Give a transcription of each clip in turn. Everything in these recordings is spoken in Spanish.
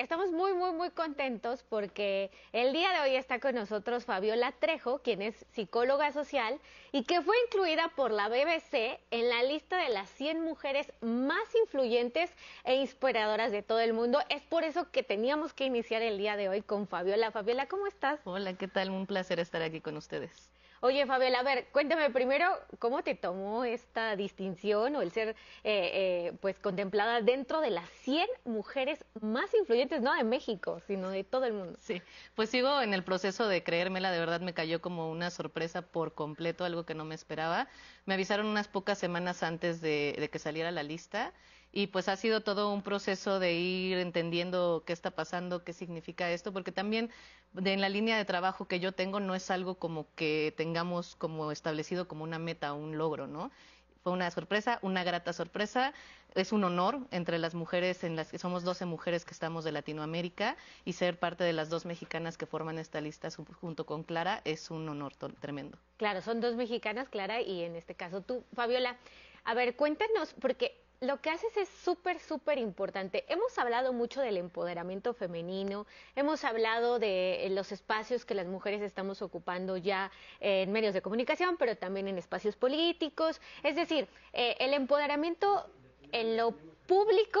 Estamos muy, muy, muy contentos porque el día de hoy está con nosotros Fabiola Trejo, quien es psicóloga social y que fue incluida por la BBC en la lista de las 100 mujeres más influyentes e inspiradoras de todo el mundo. Es por eso que teníamos que iniciar el día de hoy con Fabiola. Fabiola, ¿cómo estás? Hola, ¿qué tal? Un placer estar aquí con ustedes. Oye, Fabiola, a ver, cuéntame primero cómo te tomó esta distinción o el ser eh, eh, pues contemplada dentro de las 100 mujeres más influyentes, no de México, sino de todo el mundo. Sí, pues sigo en el proceso de creérmela, de verdad me cayó como una sorpresa por completo, algo que no me esperaba. Me avisaron unas pocas semanas antes de, de que saliera la lista y pues ha sido todo un proceso de ir entendiendo qué está pasando, qué significa esto, porque también en la línea de trabajo que yo tengo no es algo como que tengamos como establecido como una meta o un logro, ¿no? Fue una sorpresa, una grata sorpresa. Es un honor entre las mujeres, en las que somos 12 mujeres que estamos de Latinoamérica y ser parte de las dos mexicanas que forman esta lista junto con Clara es un honor tremendo. Claro, son dos mexicanas, Clara, y en este caso tú, Fabiola. A ver, cuéntanos, porque lo que haces es súper, súper importante. Hemos hablado mucho del empoderamiento femenino, hemos hablado de eh, los espacios que las mujeres estamos ocupando ya eh, en medios de comunicación, pero también en espacios políticos. Es decir, eh, el empoderamiento en lo público,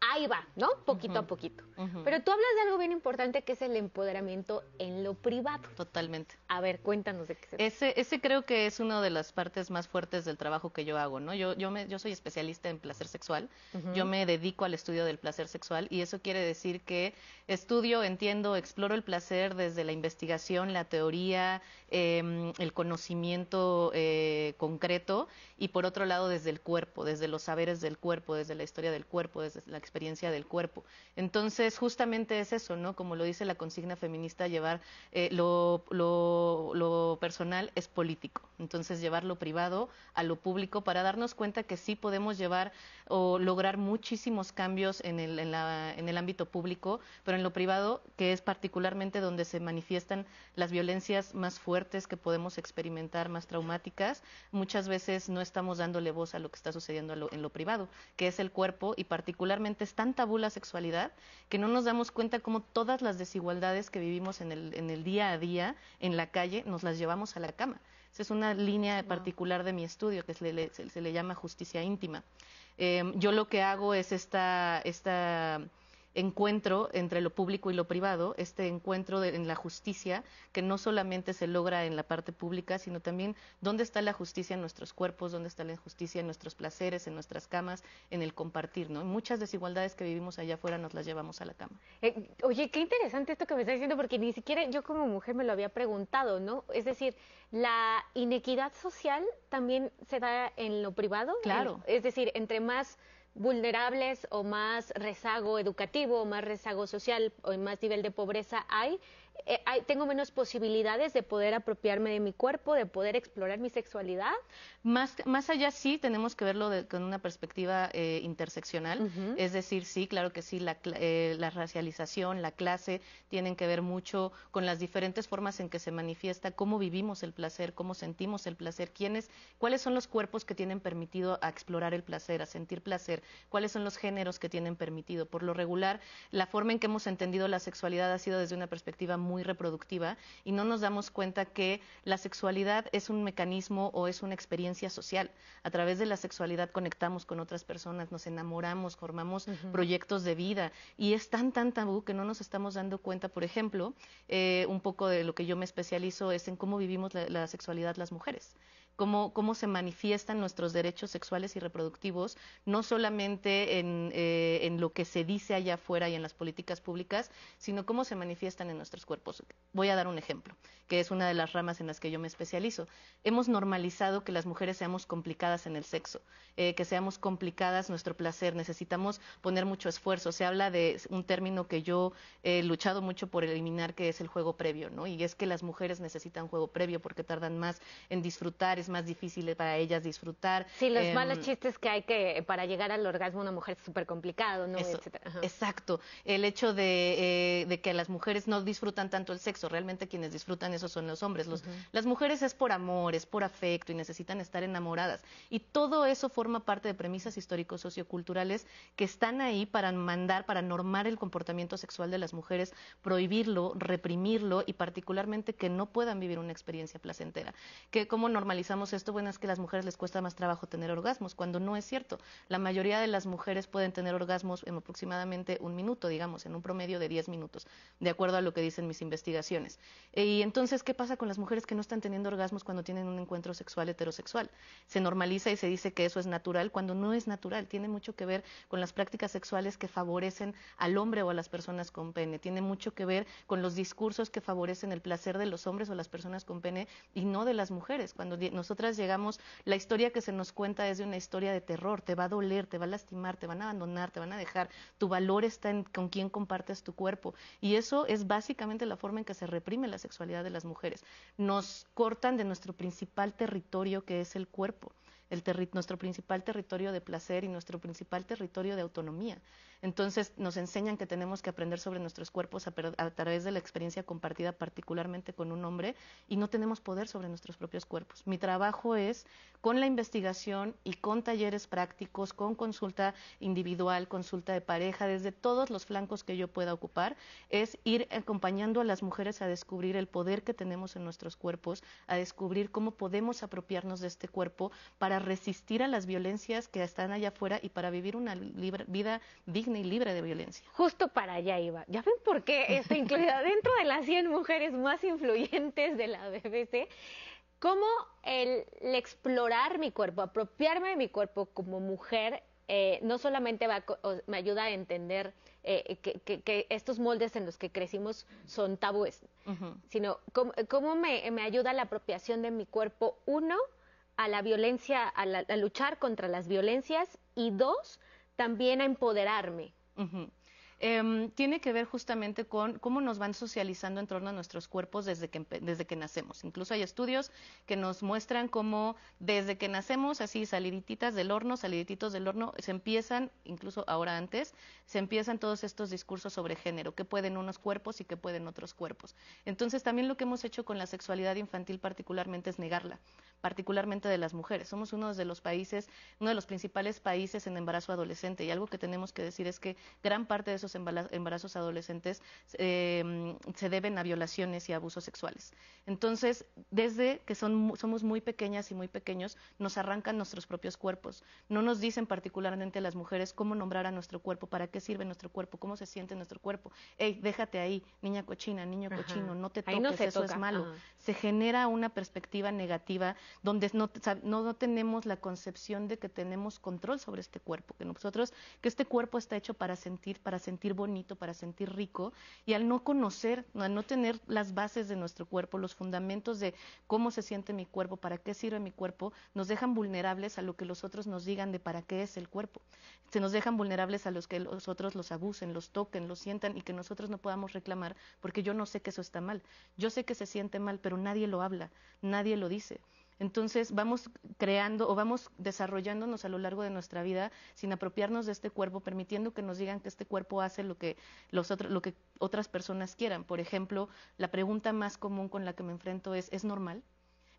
ahí va, ¿no? Poquito a poquito. Pero tú hablas de algo bien importante que es el empoderamiento en lo privado. Totalmente. A ver, cuéntanos de qué se trata. Ese, creo que es una de las partes más fuertes del trabajo que yo hago, ¿no? Yo, yo, me, yo soy especialista en placer sexual, yo me dedico al estudio del placer sexual y eso quiere decir que estudio, entiendo, exploro el placer desde la investigación, la teoría, em, el conocimiento eh, concreto y por otro lado desde el cuerpo, desde los saberes del cuerpo, desde la historia del cuerpo, desde la experiencia del cuerpo. Entonces, es justamente es eso, ¿no? Como lo dice la consigna feminista, llevar eh, lo, lo, lo personal es político. Entonces, llevar lo privado a lo público para darnos cuenta que sí podemos llevar o lograr muchísimos cambios en el, en, la, en el ámbito público, pero en lo privado, que es particularmente donde se manifiestan las violencias más fuertes que podemos experimentar, más traumáticas, muchas veces no estamos dándole voz a lo que está sucediendo en lo privado, que es el cuerpo y particularmente es tan tabú la sexualidad que no nos damos cuenta cómo todas las desigualdades que vivimos en el, en el día a día, en la calle, nos las llevamos a la cama. Esa es una línea particular de mi estudio que se le llama justicia íntima. Em, yo lo que hago es esta, esta encuentro entre lo público y lo privado, este encuentro en la justicia, que no solamente se logra en la parte pública, sino también dónde está la justicia en nuestros cuerpos, dónde está la injusticia en nuestros placeres, en nuestras camas, en el compartir, ¿no? Muchas desigualdades que vivimos allá afuera nos las llevamos a la cama. Eh, oye, qué interesante esto que me está diciendo, porque ni siquiera yo como mujer me lo había preguntado, ¿no? Es decir, la inequidad social también se da en lo privado. Claro. es decir, entre más vulnerables o más rezago educativo o más rezago social o más nivel de pobreza hay eh, tengo menos posibilidades de poder apropiarme de mi cuerpo, de poder explorar mi sexualidad. Más, allá sí tenemos que verlo con una perspectiva eh, interseccional, es decir, sí, claro que sí, la, eh, la, racialización, la clase tienen que ver mucho con las diferentes formas en que se manifiesta cómo vivimos el placer, cómo sentimos el placer, quiénes, cuáles son los cuerpos que tienen permitido a explorar el placer, a sentir placer, cuáles son los géneros que tienen permitido. Por lo regular, la forma en que hemos entendido la sexualidad ha sido desde una perspectiva muy muy reproductiva y no nos damos cuenta que la sexualidad es un mecanismo o es una experiencia social. A través de la sexualidad conectamos con otras personas, nos enamoramos, formamos proyectos de vida y es tan, tan tabú que no nos estamos dando cuenta, por ejemplo, eh, un poco de lo que yo me especializo es en cómo vivimos la sexualidad las mujeres cómo, se manifiestan nuestros derechos sexuales y reproductivos, no solamente eh, en, lo que se dice allá afuera y en las políticas públicas, sino cómo se manifiestan en nuestros cuerpos. Voy a dar un ejemplo, que es una de las ramas en las que yo me especializo. Hemos normalizado que las mujeres seamos complicadas en el sexo, eh, que seamos complicadas nuestro placer, necesitamos poner mucho esfuerzo. Se habla de un término que yo he luchado mucho por eliminar, que es el juego previo, ¿no? Y es que las mujeres necesitan juego previo porque tardan más en disfrutar, más difícil para ellas disfrutar. Sí, los em, malos chistes que hay que para llegar al orgasmo una mujer es súper complicado, ¿no? exacto. El hecho eh, de, que las mujeres no disfrutan tanto el sexo, realmente quienes disfrutan eso son los hombres. Las mujeres es por amor, es por afecto y necesitan estar enamoradas. Y todo eso forma parte de premisas históricos socioculturales que están ahí para mandar, para normar el comportamiento sexual de las mujeres, prohibirlo, reprimirlo y particularmente que no puedan vivir una experiencia placentera. Que como normalizamos esto, bueno, es que a las mujeres les cuesta más trabajo tener orgasmos, cuando no es cierto. La mayoría de las mujeres pueden tener orgasmos en aproximadamente un minuto, digamos, en un promedio de 10 minutos, de acuerdo a lo que dicen mis investigaciones. Eh, y entonces, ¿qué pasa con las mujeres que no están teniendo orgasmos cuando tienen un encuentro sexual heterosexual? Se normaliza y se dice que eso es natural cuando no es natural. Tiene mucho que ver con las prácticas sexuales que favorecen al hombre o a las personas con pene. Tiene mucho que ver con los discursos que favorecen el placer de los hombres o las personas con pene y no de las mujeres. Cuando nosotras llegamos, la historia que se nos cuenta es de una historia de terror, te va a doler, te va a lastimar, te van a abandonar, te van a dejar, tu valor está en con quién compartes tu cuerpo. Y eso es básicamente la forma en que se reprime la sexualidad de las mujeres. Nos cortan de nuestro principal territorio que es el cuerpo el nuestro principal territorio de placer y nuestro principal territorio de autonomía. Entonces nos enseñan que tenemos que aprender sobre nuestros cuerpos a través de la experiencia compartida particularmente con un hombre y no tenemos poder sobre nuestros propios cuerpos. Mi trabajo es con la investigación y con talleres prácticos, con consulta individual, consulta de pareja, desde todos los flancos que yo pueda ocupar, es ir acompañando a las mujeres a descubrir el poder que tenemos en nuestros cuerpos, a descubrir cómo podemos apropiarnos de este cuerpo para resistir a las violencias que están allá afuera y para vivir una vida digna y libre de violencia. Justo para allá iba. ¿Ya ven por qué está incluida dentro de las 100 mujeres más influyentes de la BBC? ¿Cómo el, explorar mi cuerpo, apropiarme de mi cuerpo como mujer eh, no solamente me ayuda a entender eh, que, estos moldes en los que crecimos son tabúes, sino cómo, me, ayuda la apropiación de mi cuerpo, uno, a la violencia, a, luchar contra las violencias y dos, también a empoderarme. Em, tiene que ver justamente con cómo nos van socializando en torno a nuestros cuerpos desde que, desde que nacemos. Incluso hay estudios que nos muestran cómo desde que nacemos, así salidititas del horno, salidititos del horno, se empiezan, incluso ahora antes, se empiezan todos estos discursos sobre género, qué pueden unos cuerpos y qué pueden otros cuerpos. Entonces también lo que hemos hecho con la sexualidad infantil particularmente es negarla, particularmente de las mujeres. Somos uno de los países, uno de los principales países en embarazo adolescente y algo que tenemos que decir es que gran parte de esos embarazos adolescentes eh, se deben a violaciones y abusos sexuales. Entonces, desde que son, somos muy pequeñas y muy pequeños, nos arrancan nuestros propios cuerpos. No nos dicen particularmente las mujeres cómo nombrar a nuestro cuerpo, para qué sirve nuestro cuerpo, cómo se siente nuestro cuerpo. Ey, déjate ahí, niña cochina, niño cochino, no te toques, eso es malo. Se genera una perspectiva negativa donde no, no, tenemos la concepción de que tenemos control sobre este cuerpo, que nosotros, que este cuerpo está hecho para sentir, para sentir sentir bonito, para sentir rico, y al no conocer, al no tener las bases de nuestro cuerpo, los fundamentos de cómo se siente mi cuerpo, para qué sirve mi cuerpo, nos dejan vulnerables a lo que los otros nos digan de para qué es el cuerpo. Se nos dejan vulnerables a los que los otros los abusen, los toquen, los sientan y que nosotros no podamos reclamar porque yo no sé que eso está mal. Yo sé que se siente mal, pero nadie lo habla, nadie lo dice. Entonces vamos creando o vamos desarrollándonos a lo largo de nuestra vida sin apropiarnos de este cuerpo, permitiendo que nos digan que este cuerpo hace lo que, lo que otras personas quieran. Por ejemplo, la pregunta más común con la que me enfrento es, ¿es normal?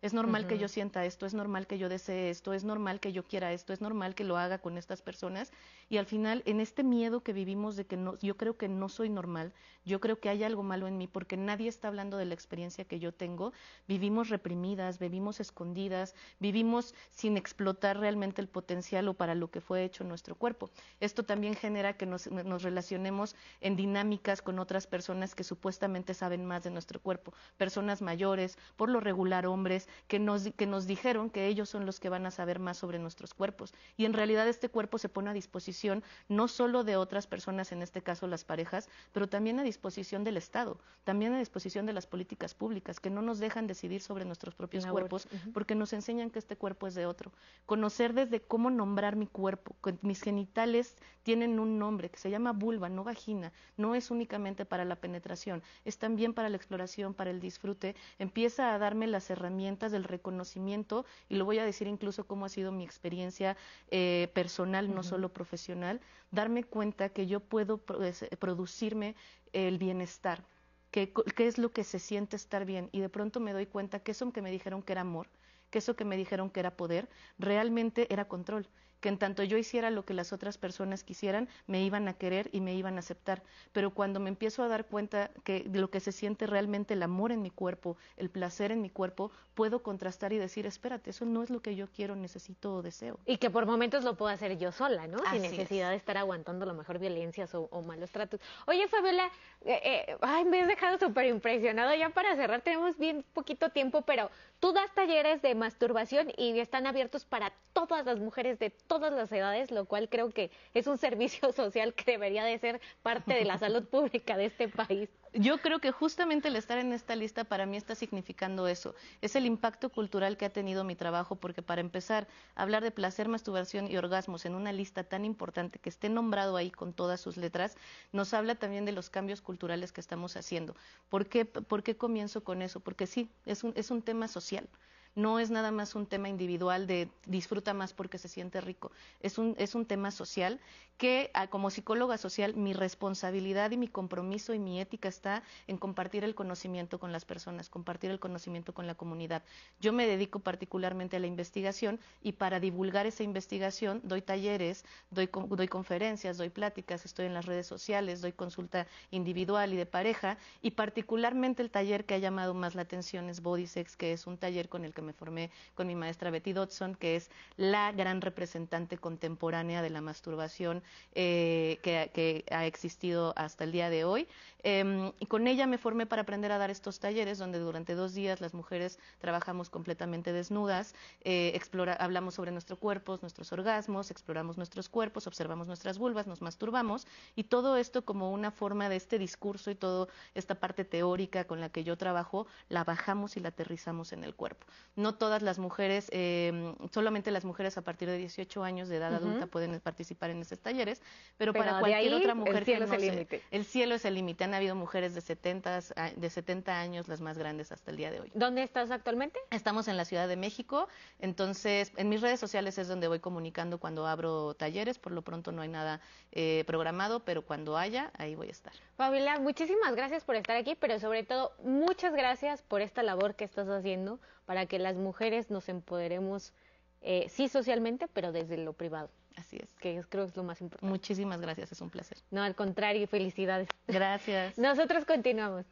Es normal que yo sienta esto, es normal que yo desee esto, es normal que yo quiera esto, es normal que lo haga con estas personas. Y al final, en este miedo que vivimos de que no, yo creo que no soy normal, yo creo que hay algo malo en mí porque nadie está hablando de la experiencia que yo tengo, vivimos reprimidas, vivimos escondidas, vivimos sin explotar realmente el potencial o para lo que fue hecho nuestro cuerpo. Esto también genera que nos relacionemos en dinámicas con otras personas que supuestamente saben más de nuestro cuerpo, personas mayores, por lo regular hombres, que nos, que nos dijeron que ellos son los que van a saber más sobre nuestros cuerpos. Y en realidad este cuerpo se pone a disposición no solo de otras personas, en este caso las parejas, pero también a disposición del Estado, también a disposición de las políticas públicas, que no nos dejan decidir sobre nuestros propios cuerpos porque nos enseñan que este cuerpo es de otro. Conocer desde cómo nombrar mi cuerpo, mis genitales tienen un nombre que se llama vulva, no vagina, no es únicamente para la penetración, es también para la exploración, para el disfrute, empieza a darme las herramientas del reconocimiento, y lo voy a decir incluso cómo ha sido mi experiencia eh, personal, no solo profesional, darme cuenta que yo puedo producirme el bienestar, qué que es lo que se siente estar bien, y de pronto me doy cuenta que eso que me dijeron que era amor, que eso que me dijeron que era poder, realmente era control que en tanto yo hiciera lo que las otras personas quisieran, me iban a querer y me iban a aceptar. Pero cuando me empiezo a dar cuenta que de lo que se siente realmente el amor en mi cuerpo, el placer en mi cuerpo, puedo contrastar y decir, espérate, eso no es lo que yo quiero, necesito o deseo. Y que por momentos lo puedo hacer yo sola, ¿no? Sin necesidad de estar aguantando lo mejor violencias o, malos tratos. Oye, Fabiola, eh, eh, ay, me has dejado súper impresionado. Ya para cerrar tenemos bien poquito tiempo, pero tú das talleres de masturbación y están abiertos para todas las mujeres de todas las edades, lo cual creo que es un servicio social que debería de ser parte de la salud pública de este país. Yo creo que justamente el estar en esta lista para mí está significando eso. Es el impacto cultural que ha tenido mi trabajo, porque para empezar, hablar de placer, masturbación y orgasmos en una lista tan importante que esté nombrado ahí con todas sus letras, nos habla también de los cambios culturales que estamos haciendo. ¿Por qué, comienzo con eso? Porque sí, es un, es un tema social. No es nada más un tema individual de disfruta más porque se siente rico. Es un, es un tema social que ah, como psicóloga social mi responsabilidad y mi compromiso y mi ética está en compartir el conocimiento con las personas, compartir el conocimiento con la comunidad. Yo me dedico particularmente a la investigación y para divulgar esa investigación doy talleres, doy, doy conferencias, doy pláticas, estoy en las redes sociales, doy consulta individual y de pareja y particularmente el taller que ha llamado más la atención es body sex que es un taller con el que me me formé con mi maestra Betty Dodson, que es la gran representante contemporánea de la masturbación eh, que, ha existido hasta el día de hoy. Em, y con ella me formé para aprender a dar estos talleres donde durante dos días las mujeres trabajamos completamente desnudas, eh, hablamos sobre nuestros cuerpos, nuestros orgasmos, exploramos nuestros cuerpos, observamos nuestras vulvas, nos masturbamos y todo esto como una forma de este discurso y toda esta parte teórica con la que yo trabajo, la bajamos y la aterrizamos en el cuerpo no todas las mujeres, em, solamente las mujeres a partir de 18 años de edad adulta pueden participar en esos talleres, pero, para cualquier otra mujer el cielo que no es el límite. El cielo es el límite. Han habido mujeres de 70, de años, las más grandes hasta el día de hoy. ¿Dónde estás actualmente? Estamos en la Ciudad de México, entonces en mis redes sociales es donde voy comunicando cuando abro talleres, por lo pronto no hay nada eh, programado, pero cuando haya, ahí voy a estar. Fabiola, muchísimas gracias por estar aquí, pero sobre todo muchas gracias por esta labor que estás haciendo para que las mujeres nos empoderemos, eh, sí socialmente, pero desde lo privado. Así es. Que creo que es lo más importante. Muchísimas gracias, es un placer. No, al contrario, felicidades. Gracias. Nosotros continuamos.